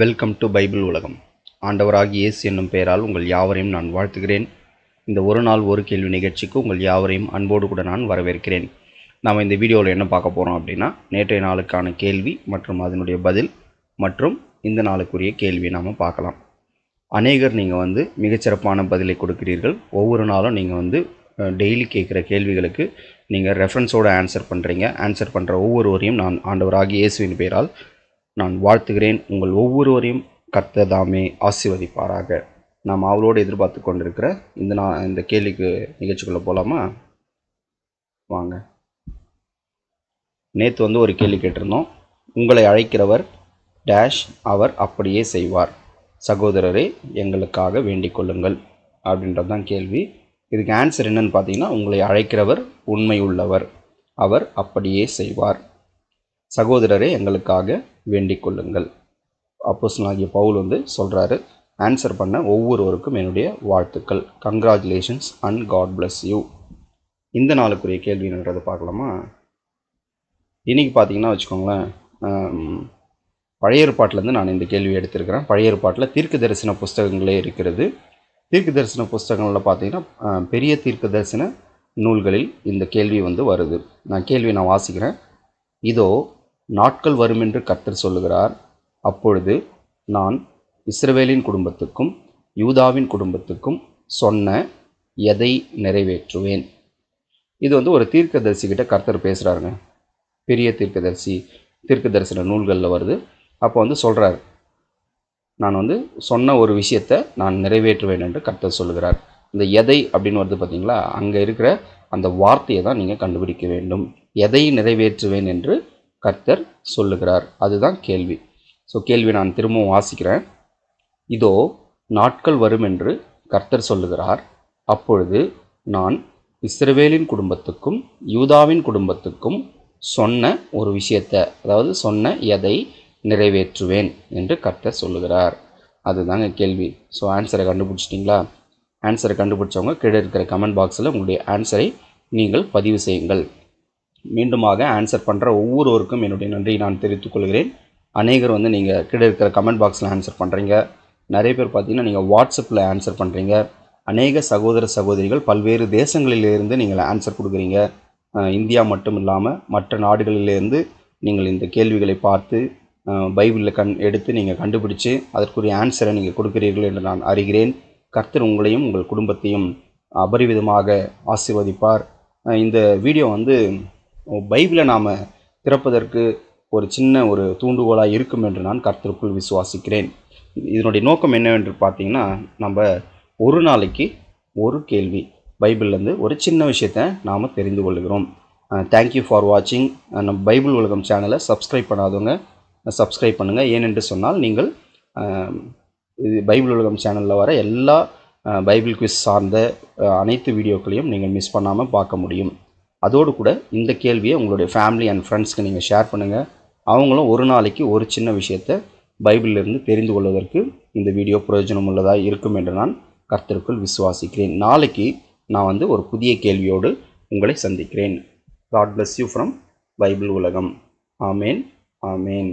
welcome to Bible உலகம் ஆண்டவராகி இயேசு என்னும் பெயரால் உங்கள் யாவரையும் நான் வாழ்த்துகிறேன் இந்த ஒரு நாள் ஒரு கேள்வி நிகழ்ச்சிக்கு உங்கள் யாவரையும் அன்போடு கூட நான் வரவேற்கிறேன் நாம் இந்த வீடியோவில் என்ன பார்க்க போகிறோம் அப்படின்னா நேற்றைய நாளுக்கான கேள்வி மற்றும் அதனுடைய பதில் மற்றும் இந்த நாளுக்குரிய கேள்வியை நாம் பார்க்கலாம் அநேகர் நீங்கள் வந்து மிகச்சிறப்பான பதிலை கொடுக்கிறீர்கள் ஒவ்வொரு நாளும் நீங்கள் வந்து டெய்லி கேட்குற கேள்விகளுக்கு நீங்கள் ரெஃபரன்ஸோடு ஆன்சர் பண்ணுறீங்க ஆன்சர் பண்ணுற ஒவ்வொருவரையும் நான் ஆண்டவராகி இயேசுவின் பெயரால் நான் வாழ்த்துகிறேன் உங்கள் ஒவ்வொருவரையும் கர்த்ததாமே ஆசிர்வதிப்பாராக நாம் அவளோடு எதிர்பார்த்து கொண்டிருக்கிற இந்த நான் இந்த கேள்விக்கு நிகழ்ச்சிக்குள்ளே போகலாமா வாங்க நேற்று வந்து ஒரு கேள்வி கேட்டிருந்தோம் உங்களை அழைக்கிறவர் டேஷ் அவர் அப்படியே செய்வார் சகோதரரே எங்களுக்காக வேண்டிக் கொள்ளுங்கள் அப்படின்றது தான் கேள்வி இதுக்கு ஆன்சர் என்னென்னு பார்த்தீங்கன்னா உங்களை அழைக்கிறவர் உண்மை உள்ளவர் அவர் அப்படியே செய்வார் சகோதரரை எங்களுக்காக வேண்டிக் கொள்ளுங்கள் ஆகிய பவுல் வந்து சொல்கிறாரு ஆன்சர் பண்ண ஒவ்வொருவருக்கும் என்னுடைய வாழ்த்துக்கள் congratulations and God bless you இந்த நாளுக்குரிய கேள்வின்றது பார்க்கலாமா இன்றைக்கி பார்த்தீங்கன்னா வச்சுக்கோங்களேன் பழைய ஏற்பாட்டிலேருந்து நான் இந்த கேள்வி எடுத்திருக்கிறேன் பழைய ஏற்பாட்டில் தீர்க்க தரிசன புஸ்தகங்களே இருக்கிறது தீர்க்க தரிசன புஸ்தகங்களில் பார்த்தீங்கன்னா பெரிய தீர்க்க தரிசன நூல்களில் இந்த கேள்வி வந்து வருது நான் கேள்வி நான் வாசிக்கிறேன் இதோ நாட்கள் வரும் என்று கர்த்தர் சொல்லுகிறார் அப்பொழுது நான் இஸ்ரவேலின் குடும்பத்துக்கும் யூதாவின் குடும்பத்துக்கும் சொன்ன எதை நிறைவேற்றுவேன் இது வந்து ஒரு தீர்க்கதரிசிக்கிட்ட கர்த்தர் பேசுகிறாருங்க பெரிய தீர்க்கதரிசி தீர்க்க தரிசன நூல்களில் வருது அப்போ வந்து சொல்கிறார் நான் வந்து சொன்ன ஒரு விஷயத்தை நான் நிறைவேற்றுவேன் என்று கர்த்தர் சொல்லுகிறார் இந்த எதை அப்படின்னு வருது பார்த்தீங்களா அங்கே இருக்கிற அந்த வார்த்தையை தான் நீங்கள் கண்டுபிடிக்க வேண்டும் எதை நிறைவேற்றுவேன் என்று கர்த்தர் சொல்லுகிறார் அதுதான் கேள்வி ஸோ கேள்வி நான் திரும்பவும் வாசிக்கிறேன் இதோ நாட்கள் வரும் என்று கர்த்தர் சொல்லுகிறார் அப்பொழுது நான் இஸ்ரவேலின் குடும்பத்துக்கும் யூதாவின் குடும்பத்துக்கும் சொன்ன ஒரு விஷயத்தை அதாவது சொன்ன எதை நிறைவேற்றுவேன் என்று கர்த்தர் சொல்லுகிறார் அதுதாங்க கேள்வி ஸோ ஆன்சரை கண்டுபிடிச்சிட்டிங்களா ஆன்சரை கண்டுபிடிச்சவங்க கீழே இருக்கிற கமெண்ட் பாக்ஸில் உங்களுடைய ஆன்சரை நீங்கள் பதிவு செய்யுங்கள் மீண்டுமாக ஆன்சர் பண்ணுற ஒவ்வொருவருக்கும் என்னுடைய நன்றியை நான் தெரிவித்துக்கொள்கிறேன் அநேகர் வந்து நீங்கள் கிட்ட இருக்கிற கமெண்ட் பாக்ஸில் ஆன்சர் பண்ணுறீங்க நிறைய பேர் பார்த்தீங்கன்னா நீங்கள் வாட்ஸ்அப்பில் ஆன்சர் பண்ணுறீங்க அநேக சகோதர சகோதரிகள் பல்வேறு தேசங்களிலிருந்து நீங்கள் ஆன்சர் கொடுக்குறீங்க இந்தியா மட்டும் இல்லாமல் மற்ற நாடுகளிலிருந்து நீங்கள் இந்த கேள்விகளை பார்த்து பைபிளில் கண் எடுத்து நீங்கள் கண்டுபிடிச்சு அதற்குரிய ஆன்சரை நீங்கள் கொடுக்கிறீர்கள் என்று நான் அறிகிறேன் கர்த்தர் உங்களையும் உங்கள் குடும்பத்தையும் அபரிவிதமாக ஆசிர்வதிப்பார் இந்த வீடியோ வந்து பைபிளை நாம் திறப்பதற்கு ஒரு சின்ன ஒரு தூண்டுகோலாக இருக்கும் என்று நான் கர்த்தருக்குள் விசுவாசிக்கிறேன் இதனுடைய நோக்கம் என்னவென்று பார்த்தீங்கன்னா நம்ம ஒரு நாளைக்கு ஒரு கேள்வி பைபிள்லேருந்து ஒரு சின்ன விஷயத்தை நாம் தெரிந்து கொள்கிறோம் தேங்க்யூ ஃபார் வாட்சிங் நம்ம பைபிள் உலகம் சேனலை சப்ஸ்கிரைப் பண்ணாதவங்க சப்ஸ்கிரைப் பண்ணுங்கள் ஏனென்று சொன்னால் நீங்கள் இது பைபிள் உலகம் சேனலில் வர எல்லா பைபிள் குவிஸ் சார்ந்த அனைத்து வீடியோக்களையும் நீங்கள் மிஸ் பண்ணாமல் பார்க்க முடியும் அதோடு கூட இந்த கேள்வியை உங்களுடைய ஃபேமிலி அண்ட் ஃப்ரெண்ட்ஸ்க்கு நீங்கள் ஷேர் பண்ணுங்கள் அவங்களும் ஒரு நாளைக்கு ஒரு சின்ன விஷயத்தை பைபிளிலிருந்து தெரிந்து கொள்வதற்கு இந்த வீடியோ பிரயோஜனம் உள்ளதாக இருக்கும் என்று நான் கர்த்தருக்குள் விசுவாசிக்கிறேன் நாளைக்கு நான் வந்து ஒரு புதிய கேள்வியோடு உங்களை சந்திக்கிறேன் God bless you from Bible உலகம் ஆமேன் ஆமேன்